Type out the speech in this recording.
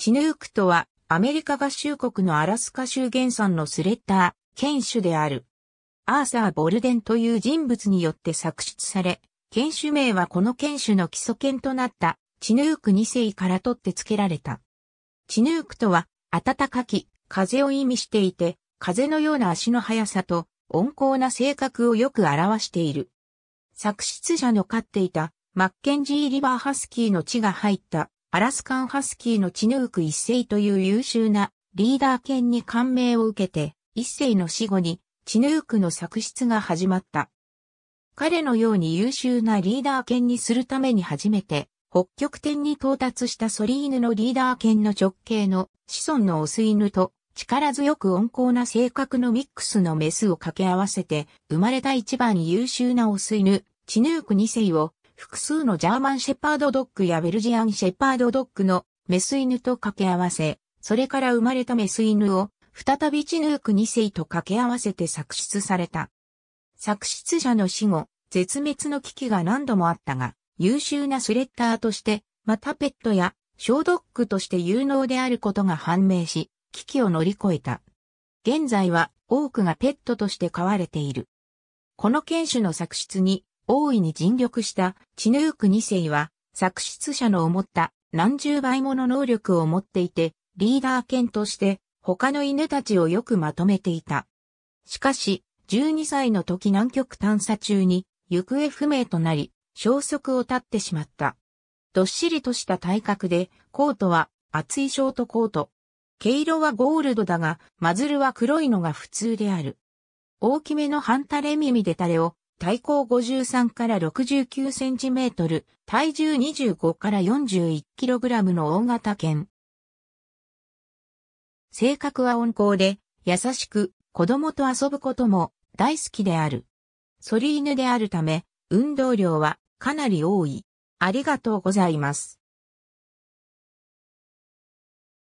チヌークとは、アメリカ合衆国のアラスカ州原産のスレッダー、犬種である。アーサー・ボルデンという人物によって作出され、犬種名はこの犬種の基礎犬となったチヌーク2世から取って付けられた。チヌークとは、暖かき、風を意味していて、風のような足の速さと、温厚な性格をよく表している。作出者の飼っていた、マッケンジー・リバー・ハスキーの血が入ったアラスカンハスキーのチヌーク一世という優秀なリーダー犬に感銘を受けて、一世の死後にチヌークの作出が始まった。彼のように優秀なリーダー犬にするために初めて、北極点に到達したソリーヌのリーダー犬の直系の子孫のオス犬と力強く温厚な性格のミックスのメスを掛け合わせて生まれた一番優秀なオス犬、チヌーク二世を複数のジャーマンシェパードドッグやベルジアンシェパードドッグのメス犬と掛け合わせ、それから生まれたメス犬を再びチヌーク2世と掛け合わせて作出された。作出者の死後、絶滅の危機が何度もあったが、優秀なスレッダーとして、またペットや小ドッグとして有能であることが判明し、危機を乗り越えた。現在は多くがペットとして飼われている。この犬種の作出に大いに尽力したチヌーク二世は、作出者の思った何十倍もの能力を持っていて、リーダー犬として他の犬たちをよくまとめていた。しかし、12歳の時南極探査中に行方不明となり、消息を絶ってしまった。どっしりとした体格で、コートは厚いショートコート。毛色はゴールドだが、マズルは黒いのが普通である。大きめの半垂れ耳で垂れを体高53から69センチメートル、体重25から41キログラムの大型犬。性格は温厚で、優しく、子供と遊ぶことも大好きである。ソリ犬であるため、運動量はかなり多い。ありがとうございます。